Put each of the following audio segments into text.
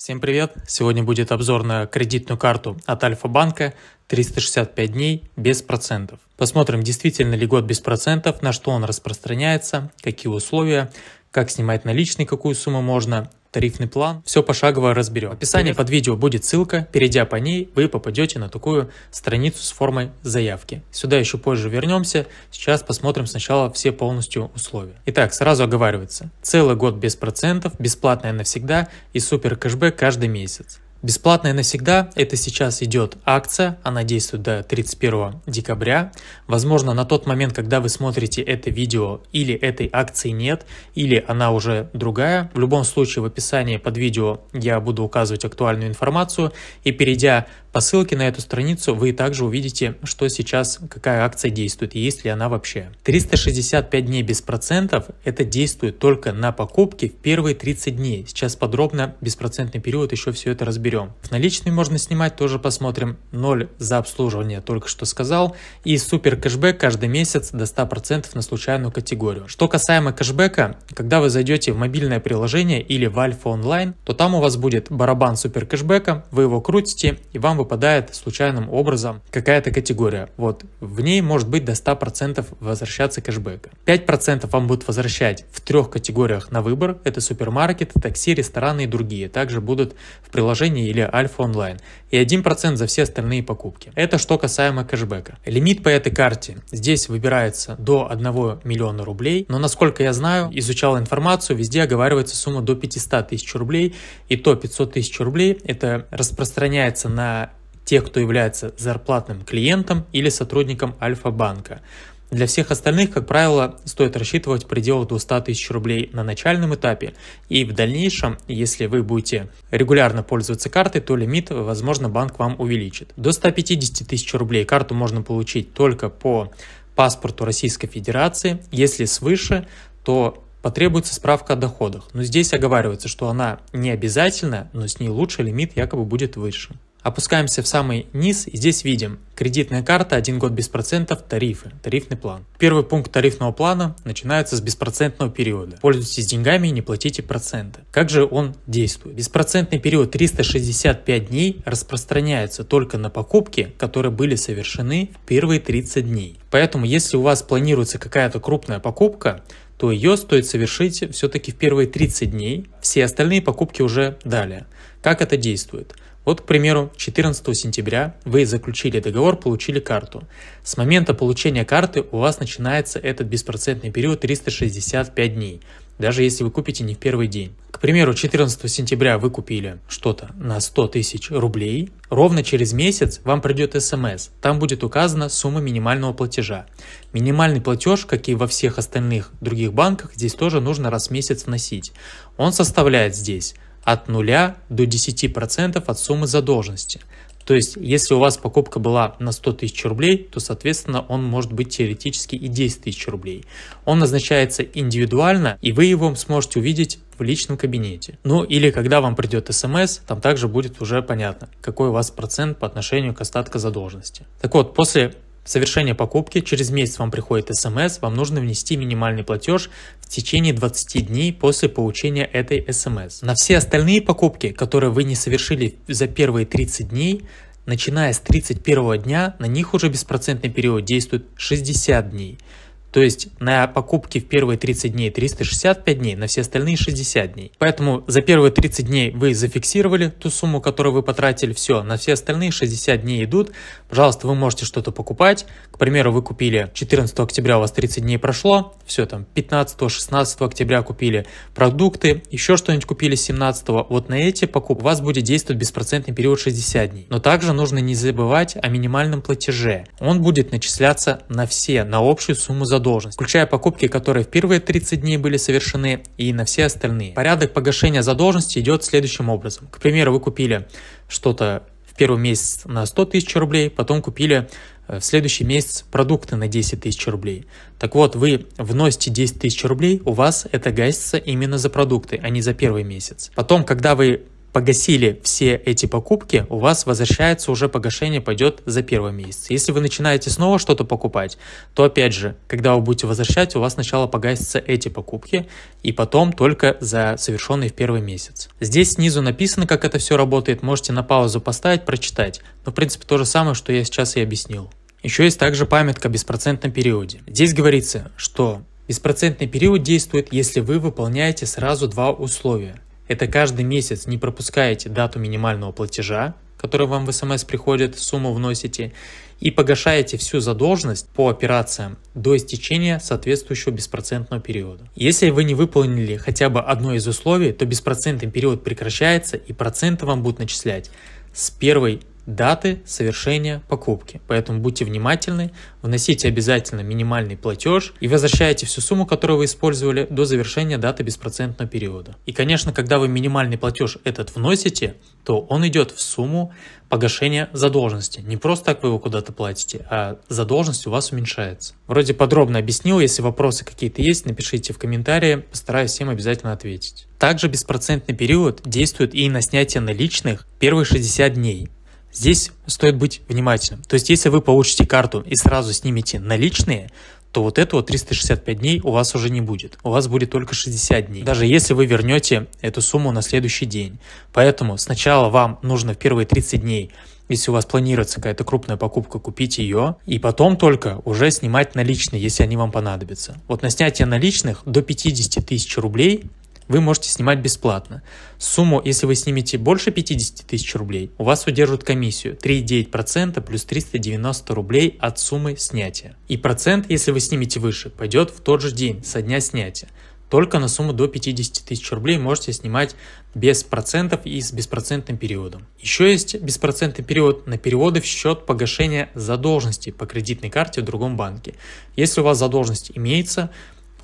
Всем привет! Сегодня будет обзор на кредитную карту от Альфа-банка 365 дней без процентов. Посмотрим, действительно ли год без процентов, на что он распространяется, какие условия, как снимать наличные, какую сумму можно тарифный план, все пошагово разберем. В описании под видео будет ссылка, перейдя по ней, вы попадете на такую страницу с формой заявки. Сюда еще позже вернемся, сейчас посмотрим сначала все полностью условия. Итак, сразу оговаривается, целый год без процентов, бесплатное навсегда и супер кэшбэк каждый месяц. Бесплатная навсегда – это сейчас идет акция, она действует до 31 декабря. Возможно, на тот момент, когда вы смотрите это видео, или этой акции нет, или она уже другая. В любом случае, в описании под видео я буду указывать актуальную информацию, и перейдя по ссылке на эту страницу, вы также увидите, что сейчас, какая акция действует, и есть ли она вообще. 365 дней без процентов – это действует только на покупки в первые 30 дней. Сейчас подробно беспроцентный период еще все это разберем берем. В наличный можно снимать, тоже посмотрим. 0 за обслуживание, только что сказал. И супер кэшбэк каждый месяц до 100% на случайную категорию. Что касаемо кэшбэка, когда вы зайдете в мобильное приложение или в Альфа Онлайн, то там у вас будет барабан супер кэшбэка, вы его крутите и вам выпадает случайным образом какая-то категория. Вот в ней может быть до 100% возвращаться кэшбэка. 5% вам будут возвращать в трех категориях на выбор. Это супермаркет, такси, рестораны и другие. Также будут в приложении приложений или Альфа Онлайн и 1% за все остальные покупки. Это что касаемо кэшбэка. Лимит по этой карте здесь выбирается до 1 миллиона рублей, но насколько я знаю, изучал информацию, везде оговаривается сумма до 500 тысяч рублей, и то 500 тысяч рублей это распространяется на тех, кто является зарплатным клиентом или сотрудником Альфа-банка. Для всех остальных, как правило, стоит рассчитывать в пределах 200 тысяч рублей на начальном этапе, и в дальнейшем, если вы будете регулярно пользоваться картой, то лимит, возможно, банк вам увеличит. До 150 тысяч рублей карту можно получить только по паспорту Российской Федерации, если свыше, то потребуется справка о доходах. Но здесь оговаривается, что она не обязательна, но с ней лучше лимит якобы будет выше. Опускаемся в самый низ и здесь видим кредитная карта, один год без процентов, тарифы, тарифный план. Первый пункт тарифного плана начинается с беспроцентного периода. Пользуйтесь деньгами и не платите проценты. Как же он действует? Беспроцентный период 365 дней распространяется только на покупки, которые были совершены в первые 30 дней. Поэтому если у вас планируется какая-то крупная покупка, то ее стоит совершить все-таки в первые 30 дней, все остальные покупки уже далее. Как это действует? Вот, к примеру, 14 сентября вы заключили договор, получили карту. С момента получения карты у вас начинается этот беспроцентный период 365 дней, даже если вы купите не в первый день. К примеру, 14 сентября вы купили что-то на 100 тысяч рублей, ровно через месяц вам придет смс, эм там будет указана сумма минимального платежа. Минимальный платеж, как и во всех остальных других банках, здесь тоже нужно раз в месяц вносить. Он составляет здесь от 0 до 10% от суммы задолженности. То есть, если у вас покупка была на 100 тысяч рублей, то, соответственно, он может быть теоретически и 10 тысяч рублей. Он назначается индивидуально, и вы его сможете увидеть в личном кабинете. Ну или когда вам придет смс, эм там также будет уже понятно, какой у вас процент по отношению к остатка задолженности. Так вот, после в совершение покупки через месяц вам приходит смс, вам нужно внести минимальный платеж в течение 20 дней после получения этой смс. На все остальные покупки, которые вы не совершили за первые 30 дней, начиная с 31 дня, на них уже беспроцентный период действует 60 дней. То есть на покупки в первые 30 дней 365 дней, на все остальные 60 дней. Поэтому за первые 30 дней вы зафиксировали ту сумму, которую вы потратили, все, на все остальные 60 дней идут. Пожалуйста, вы можете что-то покупать. К примеру, вы купили 14 октября, у вас 30 дней прошло, все там 15-16 октября купили продукты, еще что-нибудь купили 17 вот на эти покупки у вас будет действовать беспроцентный период 60 дней. Но также нужно не забывать о минимальном платеже. Он будет начисляться на все, на общую сумму задолженности задолженность, включая покупки, которые в первые 30 дней были совершены и на все остальные. Порядок погашения задолженности идет следующим образом. К примеру, вы купили что-то в первый месяц на 100 тысяч рублей, потом купили э, в следующий месяц продукты на 10 тысяч рублей. Так вот, вы вносите 10 тысяч рублей, у вас это гасится именно за продукты, а не за первый месяц. Потом, когда вы погасили все эти покупки, у вас возвращается уже погашение пойдет за первый месяц. Если вы начинаете снова что-то покупать, то опять же, когда вы будете возвращать, у вас сначала погасятся эти покупки, и потом только за совершенный в первый месяц. Здесь снизу написано, как это все работает, можете на паузу поставить, прочитать. Но в принципе то же самое, что я сейчас и объяснил. Еще есть также памятка о беспроцентном периоде. Здесь говорится, что беспроцентный период действует, если вы выполняете сразу два условия – это каждый месяц не пропускаете дату минимального платежа, который вам в смс приходит, сумму вносите и погашаете всю задолженность по операциям до истечения соответствующего беспроцентного периода. Если вы не выполнили хотя бы одно из условий, то беспроцентный период прекращается и проценты вам будут начислять с первой даты совершения покупки. Поэтому будьте внимательны, вносите обязательно минимальный платеж и возвращайте всю сумму, которую вы использовали до завершения даты беспроцентного периода. И, конечно, когда вы минимальный платеж этот вносите, то он идет в сумму погашения задолженности. Не просто так вы его куда-то платите, а задолженность у вас уменьшается. Вроде подробно объяснил, если вопросы какие-то есть, напишите в комментарии, постараюсь всем обязательно ответить. Также беспроцентный период действует и на снятие наличных первые 60 дней. Здесь стоит быть внимательным. То есть, если вы получите карту и сразу снимете наличные, то вот этого 365 дней у вас уже не будет. У вас будет только 60 дней. Даже если вы вернете эту сумму на следующий день. Поэтому сначала вам нужно в первые 30 дней если у вас планируется какая-то крупная покупка, купить ее, и потом только уже снимать наличные, если они вам понадобятся. Вот на снятие наличных до 50 тысяч рублей вы можете снимать бесплатно. Сумму, если вы снимете больше 50 тысяч рублей, у вас удержат комиссию 3,9% плюс 390 рублей от суммы снятия. И процент, если вы снимете выше, пойдет в тот же день, со дня снятия. Только на сумму до 50 тысяч рублей можете снимать без процентов и с беспроцентным периодом. Еще есть беспроцентный период на переводы в счет погашения задолженности по кредитной карте в другом банке. Если у вас задолженность имеется,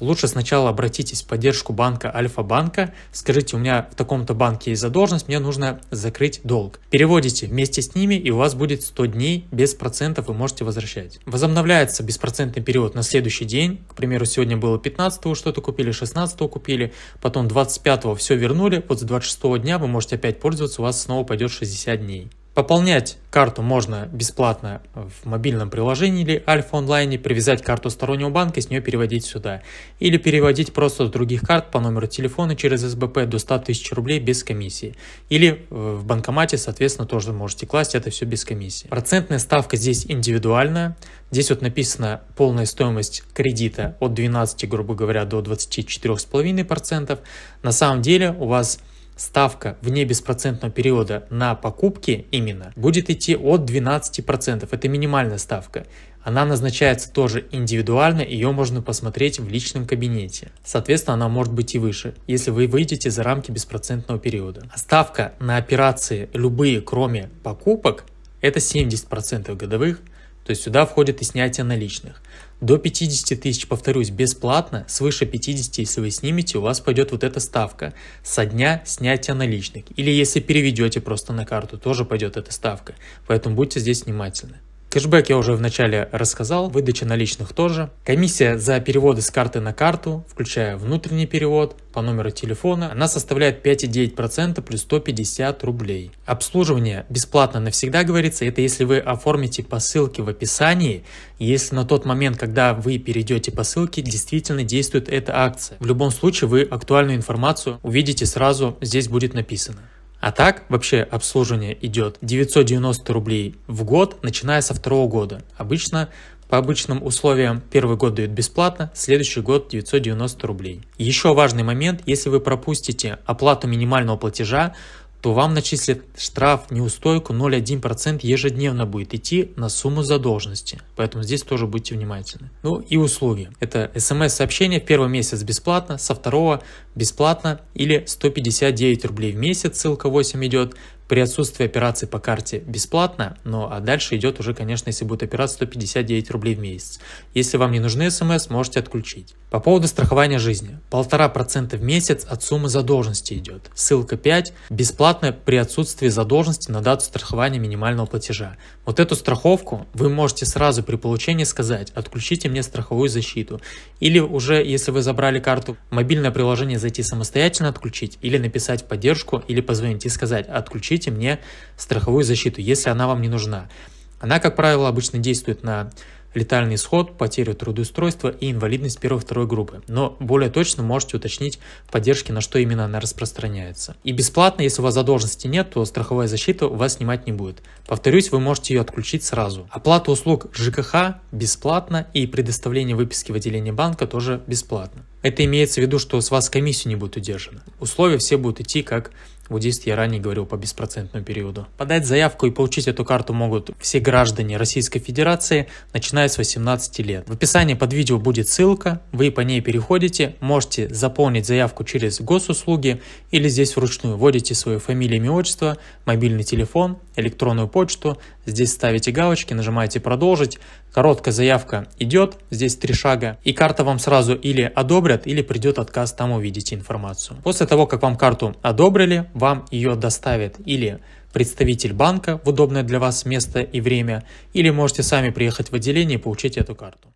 лучше сначала обратитесь в поддержку банка Альфа-банка, скажите, у меня в таком-то банке есть задолженность, мне нужно закрыть долг. Переводите вместе с ними, и у вас будет 100 дней без процентов, вы можете возвращать. Возобновляется беспроцентный период на следующий день, к примеру, сегодня было 15 что-то купили, 16 купили, потом 25 все вернули, вот с 26 дня вы можете опять пользоваться, у вас снова пойдет 60 дней. Пополнять карту можно бесплатно в мобильном приложении или Альфа онлайне, привязать карту стороннего банка и с нее переводить сюда. Или переводить просто с других карт по номеру телефона через СБП до 100 тысяч рублей без комиссии. Или э, в банкомате, соответственно, тоже можете класть это все без комиссии. Процентная ставка здесь индивидуальная. Здесь вот написано полная стоимость кредита от 12, грубо говоря, до 24,5%. На самом деле у вас ставка вне беспроцентного периода на покупки именно будет идти от 12%. Это минимальная ставка. Она назначается тоже индивидуально, ее можно посмотреть в личном кабинете. Соответственно, она может быть и выше, если вы выйдете за рамки беспроцентного периода. А ставка на операции любые, кроме покупок, это 70% годовых, то есть сюда входит и снятие наличных до 50 тысяч, повторюсь, бесплатно, свыше 50, если вы снимете, у вас пойдет вот эта ставка со дня снятия наличных. Или если переведете просто на карту, тоже пойдет эта ставка. Поэтому будьте здесь внимательны. Кэшбэк я уже вначале рассказал, выдача наличных тоже. Комиссия за переводы с карты на карту, включая внутренний перевод по номеру телефона, она составляет 5,9% плюс 150 рублей. Обслуживание бесплатно навсегда говорится, это если вы оформите по ссылке в описании, если на тот момент, когда вы перейдете по ссылке, действительно действует эта акция. В любом случае вы актуальную информацию увидите сразу, здесь будет написано. А так вообще обслуживание идет 990 рублей в год, начиная со второго года. Обычно по обычным условиям первый год дают бесплатно, следующий год 990 рублей. Еще важный момент, если вы пропустите оплату минимального платежа, то вам начислят штраф неустойку 0,1% ежедневно будет идти на сумму задолженности. Поэтому здесь тоже будьте внимательны. Ну и услуги. Это смс-сообщение эм в первый месяц бесплатно, со второго бесплатно или 159 рублей в месяц, ссылка 8 идет, при отсутствии операции по карте бесплатно, ну а дальше идет уже, конечно, если будет операция, 159 рублей в месяц. Если вам не нужны смс, можете отключить. По поводу страхования жизни. полтора процента в месяц от суммы задолженности идет. Ссылка 5. Бесплатно при отсутствии задолженности на дату страхования минимального платежа. Вот эту страховку вы можете сразу при получении сказать «отключите мне страховую защиту». Или уже, если вы забрали карту, мобильное приложение зайти самостоятельно отключить, или написать поддержку, или позвонить и сказать «отключите пришлите мне страховую защиту, если она вам не нужна. Она, как правило, обычно действует на летальный исход, потерю трудоустройства и инвалидность первой-второй группы. Но более точно можете уточнить в поддержке, на что именно она распространяется. И бесплатно, если у вас задолженности нет, то страховая защита у вас снимать не будет. Повторюсь, вы можете ее отключить сразу. Оплата услуг ЖКХ бесплатно и предоставление выписки в отделении банка тоже бесплатно. Это имеется в виду, что с вас комиссию не будет удержана. Условия все будут идти как вот здесь я ранее говорил по беспроцентному периоду. Подать заявку и получить эту карту могут все граждане Российской Федерации, начиная с 18 лет. В описании под видео будет ссылка, вы по ней переходите, можете заполнить заявку через госуслуги или здесь вручную вводите свою фамилию, имя, отчество, мобильный телефон, электронную почту, здесь ставите галочки, нажимаете «Продолжить», короткая заявка идет, здесь три шага, и карта вам сразу или одобрят, или придет отказ, там увидите информацию. После того, как вам карту одобрили, вам ее доставит или представитель банка в удобное для вас место и время, или можете сами приехать в отделение и получить эту карту.